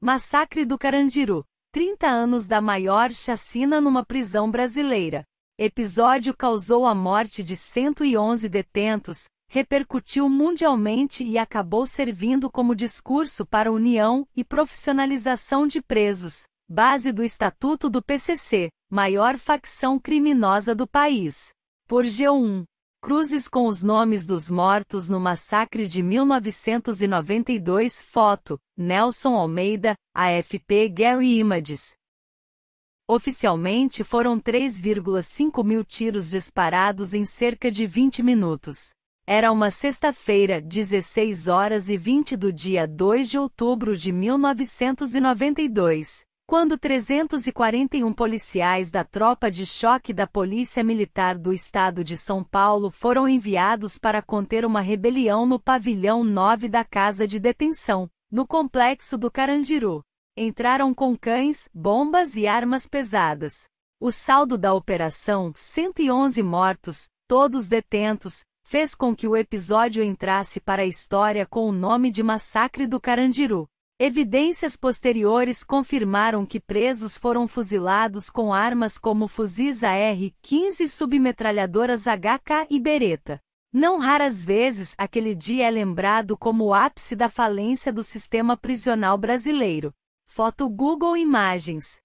Massacre do Carandiru. 30 anos da maior chacina numa prisão brasileira. Episódio causou a morte de 111 detentos, repercutiu mundialmente e acabou servindo como discurso para união e profissionalização de presos, base do Estatuto do PCC, maior facção criminosa do país. Por G1. Cruzes com os nomes dos mortos no massacre de 1992. Foto: Nelson Almeida, AFP Gary Images. Oficialmente foram 3,5 mil tiros disparados em cerca de 20 minutos. Era uma sexta-feira, 16 horas e 20 do dia 2 de outubro de 1992 quando 341 policiais da Tropa de Choque da Polícia Militar do Estado de São Paulo foram enviados para conter uma rebelião no pavilhão 9 da Casa de Detenção, no complexo do Carandiru. Entraram com cães, bombas e armas pesadas. O saldo da operação, 111 mortos, todos detentos, fez com que o episódio entrasse para a história com o nome de Massacre do Carandiru. Evidências posteriores confirmaram que presos foram fuzilados com armas como fuzis AR-15 submetralhadoras HK e Beretta. Não raras vezes aquele dia é lembrado como o ápice da falência do sistema prisional brasileiro. Foto Google Imagens.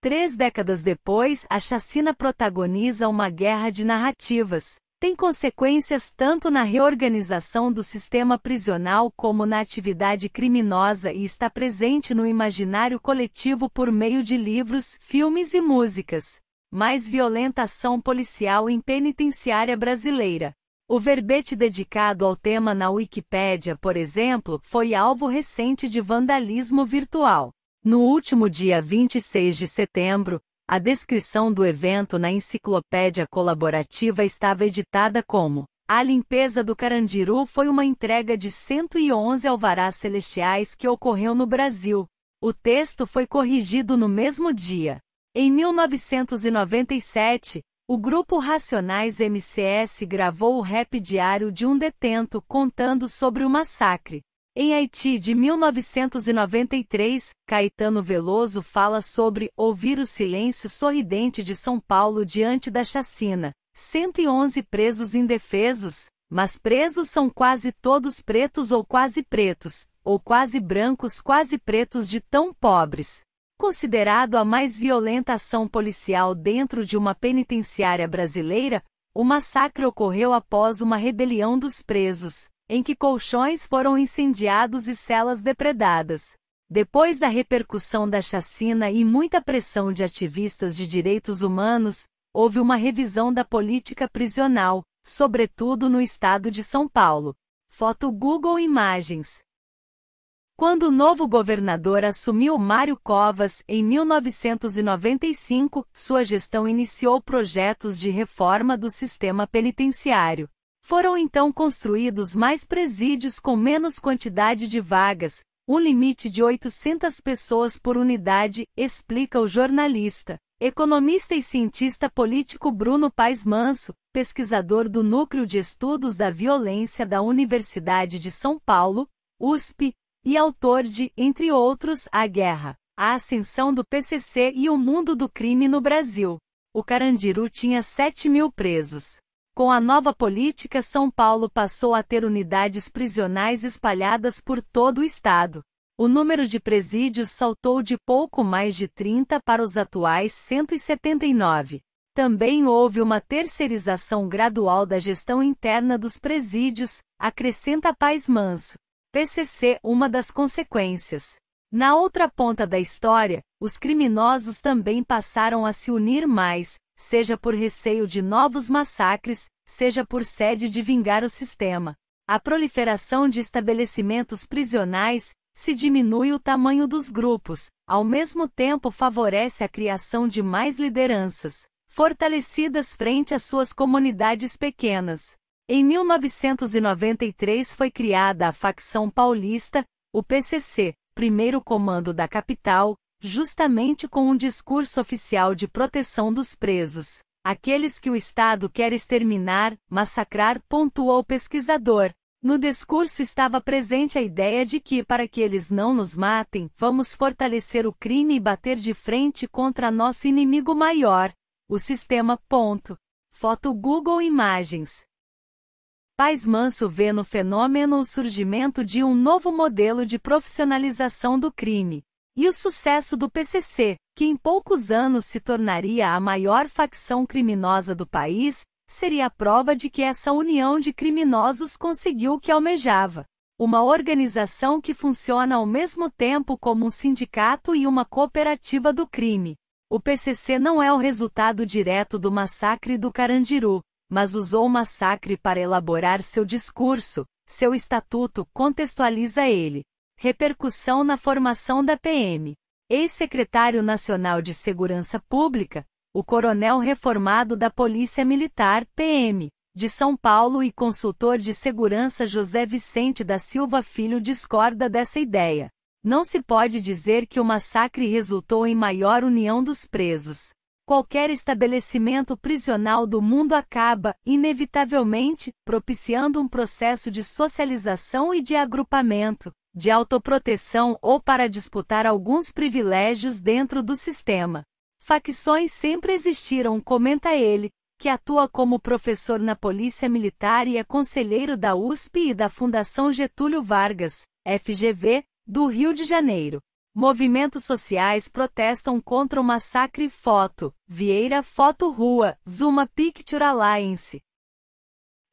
Três décadas depois, a chacina protagoniza uma guerra de narrativas tem consequências tanto na reorganização do sistema prisional como na atividade criminosa e está presente no imaginário coletivo por meio de livros, filmes e músicas. Mais violenta ação policial em penitenciária brasileira. O verbete dedicado ao tema na Wikipédia, por exemplo, foi alvo recente de vandalismo virtual. No último dia 26 de setembro, a descrição do evento na enciclopédia colaborativa estava editada como: A limpeza do Carandiru foi uma entrega de 111 alvarás celestiais que ocorreu no Brasil. O texto foi corrigido no mesmo dia. Em 1997, o grupo Racionais MCS gravou o rap diário de um detento contando sobre o massacre. Em Haiti de 1993, Caetano Veloso fala sobre ouvir o silêncio sorridente de São Paulo diante da chacina. 111 presos indefesos, mas presos são quase todos pretos ou quase pretos, ou quase brancos, quase pretos de tão pobres. Considerado a mais violenta ação policial dentro de uma penitenciária brasileira, o massacre ocorreu após uma rebelião dos presos, em que colchões foram incendiados e celas depredadas. Depois da repercussão da chacina e muita pressão de ativistas de direitos humanos, houve uma revisão da política prisional, sobretudo no estado de São Paulo. Foto Google Imagens. Quando o novo governador assumiu Mário Covas em 1995, sua gestão iniciou projetos de reforma do sistema penitenciário. Foram então construídos mais presídios com menos quantidade de vagas, um limite de 800 pessoas por unidade, explica o jornalista, economista e cientista político Bruno Paes Manso, pesquisador do Núcleo de Estudos da Violência da Universidade de São Paulo, USP, e autor de, entre outros, A Guerra, a Ascensão do PCC e o Mundo do Crime no Brasil. O Carandiru tinha 7 mil presos. Com a nova política, São Paulo passou a ter unidades prisionais espalhadas por todo o estado. O número de presídios saltou de pouco mais de 30 para os atuais 179. Também houve uma terceirização gradual da gestão interna dos presídios, acrescenta Paz Manso. PCC, uma das consequências. Na outra ponta da história, os criminosos também passaram a se unir mais, seja por receio de novos massacres, seja por sede de vingar o sistema. A proliferação de estabelecimentos prisionais, se diminui o tamanho dos grupos, ao mesmo tempo favorece a criação de mais lideranças, fortalecidas frente às suas comunidades pequenas. Em 1993 foi criada a facção paulista, o PCC, primeiro comando da capital, justamente com um discurso oficial de proteção dos presos, aqueles que o Estado quer exterminar, massacrar, pontuou o pesquisador. No discurso estava presente a ideia de que, para que eles não nos matem, vamos fortalecer o crime e bater de frente contra nosso inimigo maior, o sistema. Ponto. Foto Google Imagens. Paz Manso vê no fenômeno o surgimento de um novo modelo de profissionalização do crime, e o sucesso do PCC, que em poucos anos se tornaria a maior facção criminosa do país, seria a prova de que essa união de criminosos conseguiu o que almejava. Uma organização que funciona ao mesmo tempo como um sindicato e uma cooperativa do crime. O PCC não é o resultado direto do massacre do Carandiru, mas usou o massacre para elaborar seu discurso, seu estatuto contextualiza ele, Repercussão na formação da PM. Ex-secretário nacional de Segurança Pública, o coronel reformado da Polícia Militar, PM, de São Paulo e consultor de segurança José Vicente da Silva Filho discorda dessa ideia. Não se pode dizer que o massacre resultou em maior união dos presos. Qualquer estabelecimento prisional do mundo acaba, inevitavelmente, propiciando um processo de socialização e de agrupamento, de autoproteção ou para disputar alguns privilégios dentro do sistema. Facções sempre existiram, comenta ele, que atua como professor na Polícia Militar e é conselheiro da USP e da Fundação Getúlio Vargas, FGV, do Rio de Janeiro. Movimentos sociais protestam contra o massacre Foto, Vieira Foto Rua, Zuma Picture Alliance,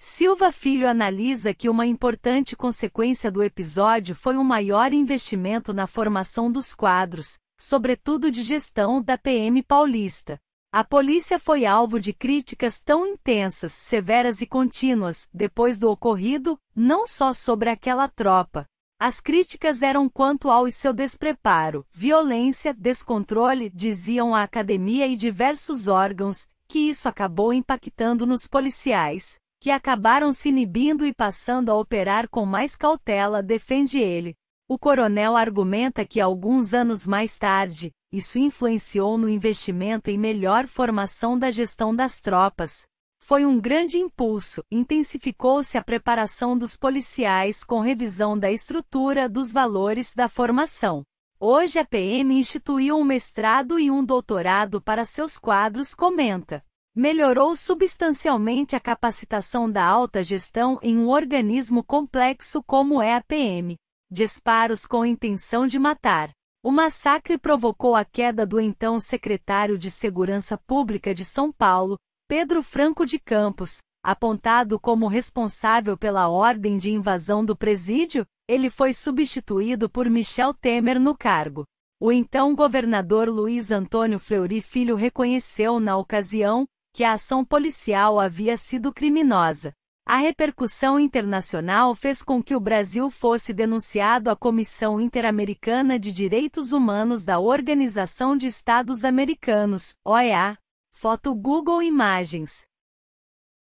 Silva Filho analisa que uma importante consequência do episódio foi um maior investimento na formação dos quadros, sobretudo de gestão da PM paulista. A polícia foi alvo de críticas tão intensas, severas e contínuas, depois do ocorrido, não só sobre aquela tropa. As críticas eram quanto ao e seu despreparo, violência, descontrole, diziam a academia e diversos órgãos, que isso acabou impactando nos policiais, que acabaram se inibindo e passando a operar com mais cautela, defende ele. O coronel argumenta que alguns anos mais tarde, isso influenciou no investimento em melhor formação da gestão das tropas. Foi um grande impulso, intensificou-se a preparação dos policiais com revisão da estrutura, dos valores da formação. Hoje a PM instituiu um mestrado e um doutorado para seus quadros, comenta melhorou substancialmente a capacitação da alta gestão em um organismo complexo como é a PM. Disparos com intenção de matar. O massacre provocou a queda do então secretário de Segurança Pública de São Paulo, Pedro Franco de Campos, apontado como responsável pela ordem de invasão do presídio, ele foi substituído por Michel Temer no cargo. O então governador Luiz Antônio Fleury Filho reconheceu, na ocasião, que a ação policial havia sido criminosa. A repercussão internacional fez com que o Brasil fosse denunciado à Comissão Interamericana de Direitos Humanos da Organização de Estados Americanos, OEA. Foto Google Imagens.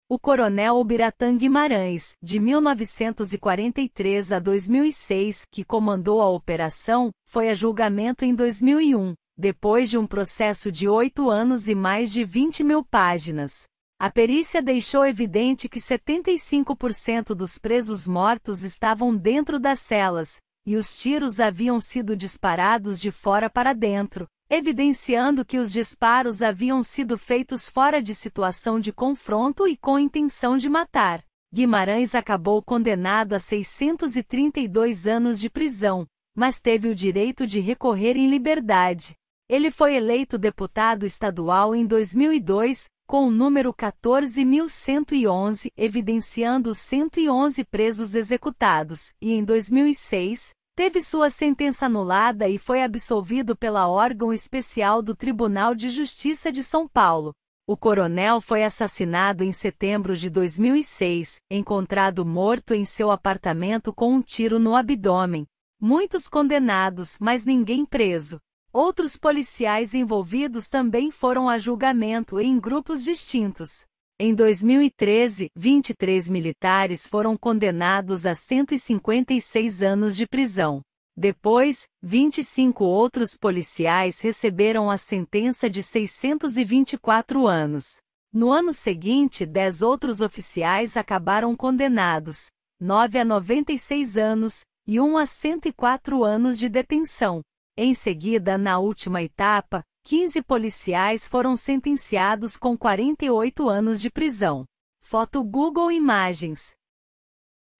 O coronel Ubiratan Guimarães, de 1943 a 2006, que comandou a operação, foi a julgamento em 2001. Depois de um processo de oito anos e mais de 20 mil páginas, a perícia deixou evidente que 75% dos presos mortos estavam dentro das celas, e os tiros haviam sido disparados de fora para dentro, evidenciando que os disparos haviam sido feitos fora de situação de confronto e com intenção de matar. Guimarães acabou condenado a 632 anos de prisão, mas teve o direito de recorrer em liberdade. Ele foi eleito deputado estadual em 2002, com o número 14.111, evidenciando os 111 presos executados, e em 2006, teve sua sentença anulada e foi absolvido pela órgão especial do Tribunal de Justiça de São Paulo. O coronel foi assassinado em setembro de 2006, encontrado morto em seu apartamento com um tiro no abdômen. Muitos condenados, mas ninguém preso. Outros policiais envolvidos também foram a julgamento em grupos distintos. Em 2013, 23 militares foram condenados a 156 anos de prisão. Depois, 25 outros policiais receberam a sentença de 624 anos. No ano seguinte, 10 outros oficiais acabaram condenados, 9 a 96 anos e 1 a 104 anos de detenção. Em seguida, na última etapa, 15 policiais foram sentenciados com 48 anos de prisão. Foto Google Imagens.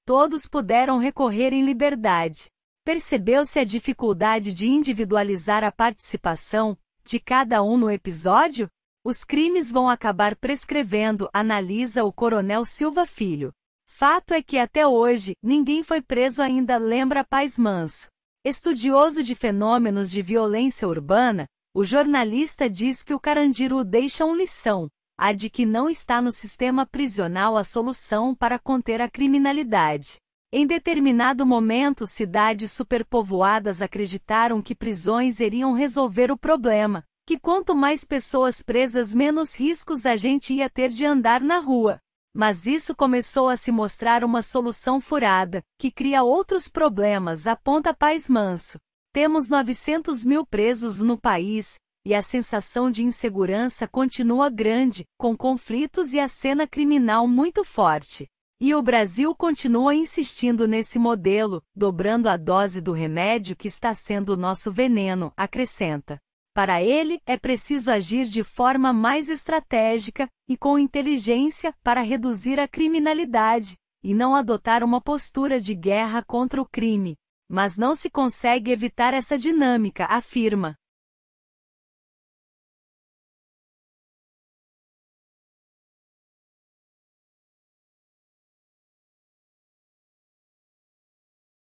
Todos puderam recorrer em liberdade. Percebeu-se a dificuldade de individualizar a participação de cada um no episódio? Os crimes vão acabar prescrevendo, analisa o Coronel Silva Filho. Fato é que até hoje, ninguém foi preso ainda, lembra Paz Manso. Estudioso de fenômenos de violência urbana, o jornalista diz que o Carandiru deixa uma lição, a de que não está no sistema prisional a solução para conter a criminalidade. Em determinado momento, cidades superpovoadas acreditaram que prisões iriam resolver o problema, que quanto mais pessoas presas, menos riscos a gente ia ter de andar na rua. Mas isso começou a se mostrar uma solução furada, que cria outros problemas, aponta Paz Manso. Temos 900 mil presos no país, e a sensação de insegurança continua grande, com conflitos e a cena criminal muito forte. E o Brasil continua insistindo nesse modelo, dobrando a dose do remédio que está sendo o nosso veneno, acrescenta. Para ele, é preciso agir de forma mais estratégica e com inteligência para reduzir a criminalidade, e não adotar uma postura de guerra contra o crime. Mas não se consegue evitar essa dinâmica, afirma.